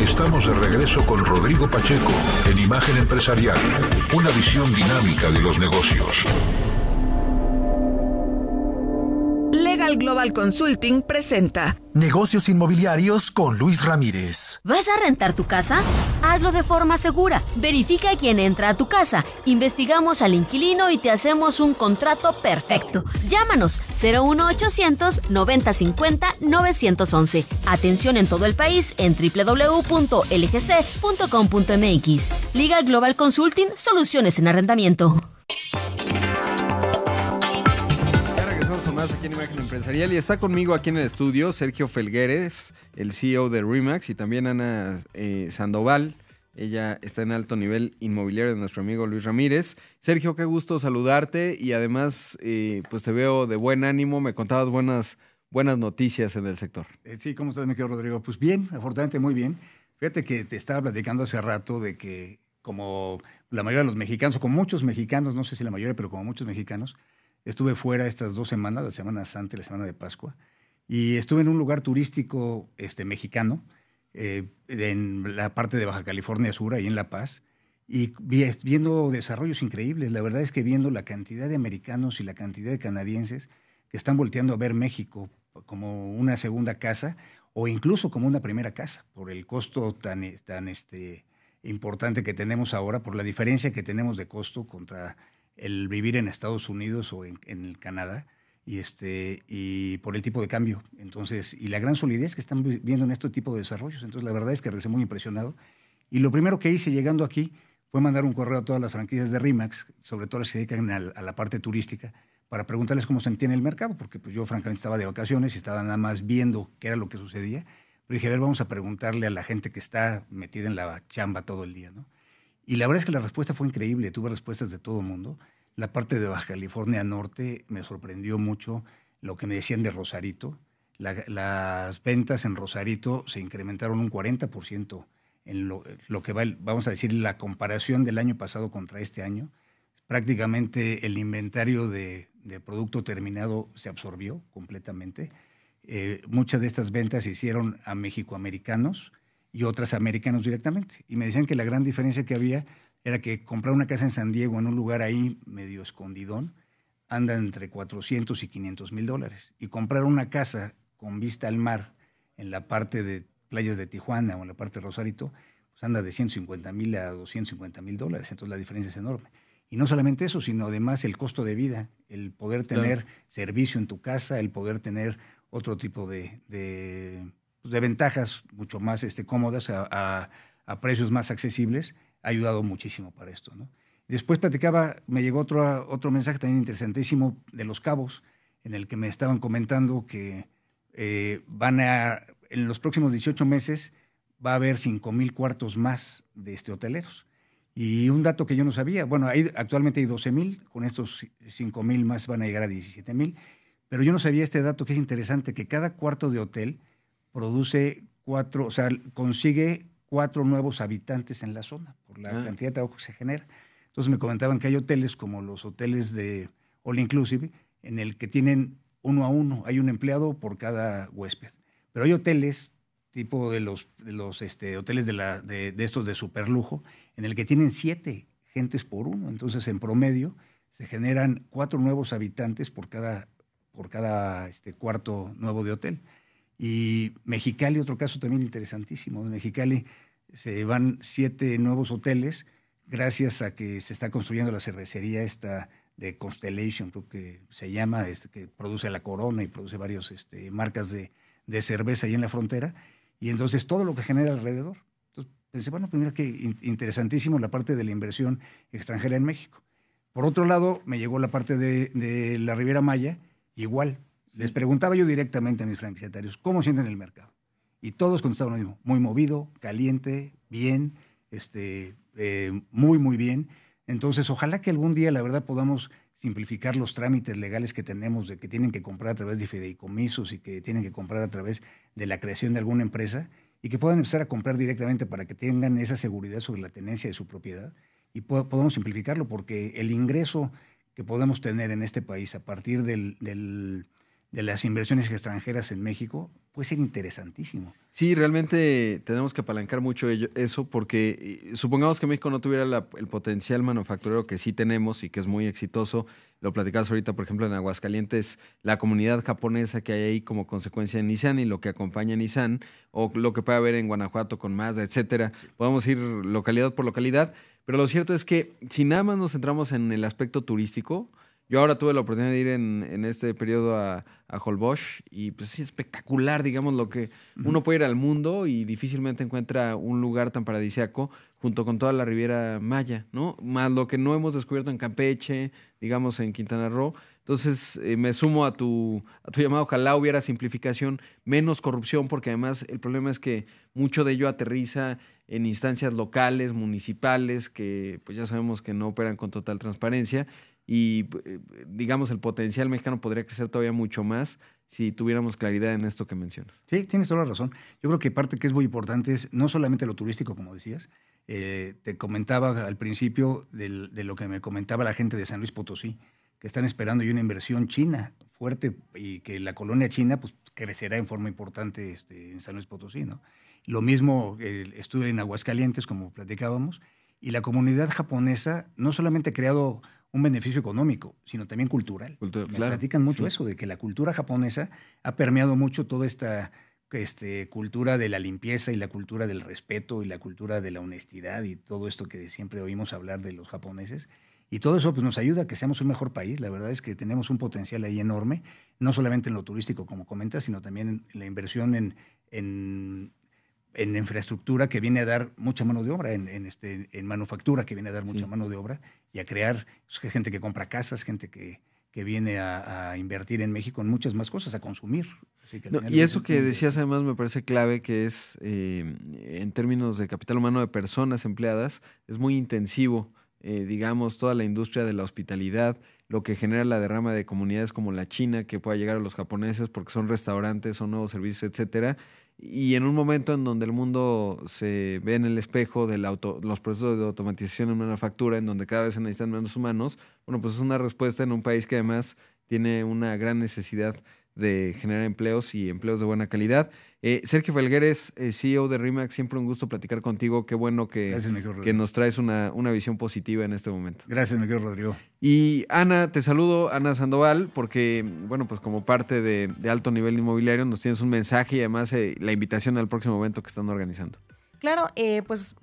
Estamos de regreso con Rodrigo Pacheco en Imagen Empresarial, una visión dinámica de los negocios. Global Consulting presenta Negocios Inmobiliarios con Luis Ramírez. ¿Vas a rentar tu casa? Hazlo de forma segura. Verifica quién entra a tu casa. Investigamos al inquilino y te hacemos un contrato perfecto. Llámanos 01800 9050 911. Atención en todo el país en www.lgc.com.mx. Liga Global Consulting, soluciones en arrendamiento. aquí Imagen Empresarial y está conmigo aquí en el estudio Sergio Felgueres, el CEO de Remax y también Ana eh, Sandoval. Ella está en alto nivel inmobiliario de nuestro amigo Luis Ramírez. Sergio, qué gusto saludarte y además eh, pues te veo de buen ánimo, me contabas buenas, buenas noticias en el sector. Eh, sí, ¿cómo estás, mi querido Rodrigo? Pues bien, afortunadamente muy bien. Fíjate que te estaba platicando hace rato de que como la mayoría de los mexicanos, o como muchos mexicanos, no sé si la mayoría, pero como muchos mexicanos, Estuve fuera estas dos semanas, la Semana Santa y la Semana de Pascua, y estuve en un lugar turístico este, mexicano, eh, en la parte de Baja California Sur, ahí en La Paz, y viendo desarrollos increíbles. La verdad es que viendo la cantidad de americanos y la cantidad de canadienses que están volteando a ver México como una segunda casa o incluso como una primera casa, por el costo tan, tan este, importante que tenemos ahora, por la diferencia que tenemos de costo contra el vivir en Estados Unidos o en, Canadá y este y por el tipo de cambio entonces y la gran solidez que están viendo en este tipo de desarrollos entonces la verdad es que regresé muy impresionado y lo primero que hice llegando aquí fue mandar un correo a todas las franquicias de Rimax sobre todo las que se dedican a, la parte turística para preguntarles cómo se entiende el mercado porque pues, yo francamente estaba de vacaciones y estaba nada más viendo qué era lo que sucedía pero dije a ver vamos a preguntarle a la gente que está metida en la chamba todo el día no y la verdad es que la respuesta fue increíble, tuve respuestas de todo el mundo. La parte de Baja California Norte me sorprendió mucho lo que me decían de Rosarito. las ventas en Rosarito se incrementaron un 40% en lo, que va, vamos a decir, la comparación del año pasado contra este año. Prácticamente el inventario de, producto terminado se absorbió completamente. Eh, muchas de estas ventas se hicieron a mexicoamericanos y otras americanos directamente. Y me decían que la gran diferencia que había era que comprar una casa en San Diego, en un lugar ahí medio escondidón, anda entre 400 y 500 mil dólares. Y comprar una casa con vista al mar en la parte de playas de Tijuana o en la parte de Rosarito, pues anda de 150 mil a 250 mil dólares. Entonces la diferencia es enorme. Y no solamente eso, sino además el costo de vida, el poder tener servicio en tu casa, el poder tener otro tipo de pues, de ventajas mucho más este, cómodas a, precios más accesibles, ha ayudado muchísimo para esto. ¿no? Después platicaba, me llegó otro, otro mensaje también interesantísimo de los cabos, en el que me estaban comentando que eh, van a, en los próximos 18 meses va a haber 5 mil cuartos más de este hoteleros. Y un dato que yo no sabía, bueno, hay, actualmente hay 12 mil, con estos 5 mil más van a llegar a 17 mil, pero yo no sabía este dato que es interesante, que cada cuarto de hotel produce cuatro, o sea, consigue cuatro nuevos habitantes en la zona por la ah. cantidad de trabajo que se genera. Entonces me comentaban que hay hoteles como los hoteles de All Inclusive, en el que tienen uno a uno, hay un empleado por cada huésped. Pero hay hoteles tipo de los, de este, hoteles de, la, de, estos de superlujo, en el que tienen siete gentes por uno. Entonces, en promedio, se generan cuatro nuevos habitantes por cada, por cada este, cuarto nuevo de hotel. Y Mexicali, otro caso también interesantísimo. De Mexicali se van siete nuevos hoteles gracias a que se está construyendo la cervecería esta de Constellation, creo que se llama, este, que produce la Corona y produce varias este, marcas de, cerveza ahí en la frontera. Y entonces todo lo que genera alrededor. Entonces pensé, bueno, primero pues que interesantísimo la parte de la inversión extranjera en México. Por otro lado, me llegó la parte de, de la Riviera Maya, igual, les preguntaba yo directamente a mis franquiciatarios, ¿cómo sienten el mercado? Y todos contestaban lo mismo, muy movido, caliente, bien, este, eh, muy, muy bien. Entonces, ojalá que algún día, la verdad, podamos simplificar los trámites legales que tenemos, de que tienen que comprar a través de fideicomisos y que tienen que comprar a través de la creación de alguna empresa, y que puedan empezar a comprar directamente para que tengan esa seguridad sobre la tenencia de su propiedad y podamos simplificarlo, porque el ingreso que podemos tener en este país a partir del de las inversiones extranjeras en México puede ser interesantísimo. Sí, realmente tenemos que apalancar mucho eso porque eh, supongamos que México no tuviera el potencial manufacturero que sí tenemos y que es muy exitoso. Lo platicabas ahorita, por ejemplo, en Aguascalientes, la comunidad japonesa que hay ahí como consecuencia de Nissan y lo que acompaña a Nissan, o lo que puede haber en Guanajuato con Mazda, etcétera. Podemos ir localidad por localidad, pero lo cierto es que si nada más nos centramos en el aspecto turístico, yo ahora tuve la oportunidad de ir en, este periodo a, a Holbox y pues es espectacular, digamos, lo que uno puede ir al mundo y difícilmente encuentra un lugar tan paradisíaco junto con toda la Riviera Maya, ¿no? Más lo que no hemos descubierto en Campeche, digamos, en Quintana Roo. Entonces, eh, me sumo a tu, a tu llamado, ojalá hubiera simplificación, menos corrupción, porque además el problema es que mucho de ello aterriza en instancias locales, municipales, que pues ya sabemos que no operan con total transparencia y eh, digamos el potencial mexicano podría crecer todavía mucho más si tuviéramos claridad en esto que mencionas. Sí, tienes toda la razón. Yo creo que parte que es muy importante es no solamente lo turístico, como decías, eh, te comentaba al principio de lo que me comentaba la gente de San Luis Potosí, que están esperando una inversión china fuerte y que la colonia china pues, crecerá en forma importante este, en San Luis Potosí. ¿no? Lo mismo estuve en Aguascalientes, como platicábamos, y la comunidad japonesa no solamente ha creado un beneficio económico, sino también cultural. Cultura, platican mucho eso, de que la cultura japonesa ha permeado mucho toda esta este, cultura de la limpieza y la cultura del respeto y la cultura de la honestidad y todo esto que siempre oímos hablar de los japoneses. Y todo eso pues, nos ayuda a que seamos un mejor país. La verdad es que tenemos un potencial ahí enorme, no solamente en lo turístico, como comentas, sino también en la inversión en, en en infraestructura que viene a dar mucha mano de obra, en, este, en manufactura que viene a dar mucha mano de obra y a crear gente que compra casas, gente que, viene a, invertir en México en muchas más cosas, a consumir. y eso que decías además me parece clave, que es em, en términos de capital humano de personas empleadas, es muy intensivo, eh, digamos, toda la industria de la hospitalidad lo que genera la derrama de comunidades como la China, que pueda llegar a los japoneses porque son restaurantes, son nuevos servicios, etcétera, y en un momento en donde el mundo se ve en el espejo de los procesos de automatización en manufactura, en donde cada vez se necesitan menos humanos, bueno, pues es una respuesta en un país que además tiene una gran necesidad de generar empleos y empleos de buena calidad. Eh, Sergio Felgueres, eh, CEO de RIMAX, siempre un gusto platicar contigo. Qué bueno que, que nos traes una, visión positiva en este momento. Gracias, Miguel Rodrigo. Y Ana, te saludo, Ana Sandoval, porque, bueno, pues como parte de, alto nivel inmobiliario nos tienes un mensaje y además eh, la invitación al próximo evento que están organizando. Claro, eh, pues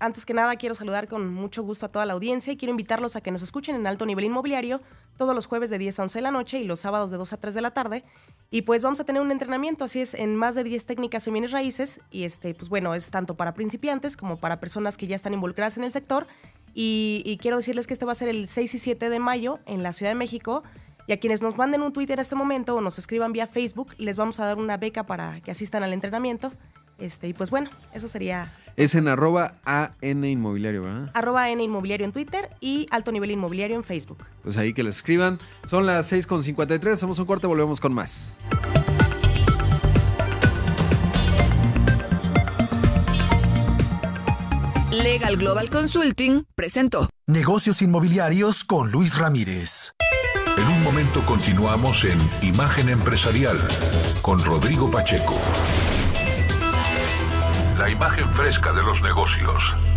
antes que nada quiero saludar con mucho gusto a toda la audiencia y quiero invitarlos a que nos escuchen en Alto Nivel Inmobiliario todos los jueves de 10 a 11 de la noche y los sábados de 2 a 3 de la tarde. Y pues vamos a tener un entrenamiento, así es, en más de 10 técnicas y bienes raíces. Y este, pues bueno, es tanto para principiantes como para personas que ya están involucradas en el sector. Y, y quiero decirles que este va a ser el 6 y 7 de mayo en la Ciudad de México. Y a quienes nos manden un Twitter en este momento o nos escriban vía Facebook, les vamos a dar una beca para que asistan al entrenamiento. Este, y pues bueno, eso sería. Es en arroba AN Inmobiliario, ¿verdad? Arroba AN Inmobiliario en Twitter y Alto Nivel Inmobiliario en Facebook. Pues ahí que les escriban. Son las 6.53, hacemos un corte, volvemos con más. Legal Global Consulting presentó Negocios Inmobiliarios con Luis Ramírez. En un momento continuamos en Imagen Empresarial con Rodrigo Pacheco la imagen fresca de los negocios.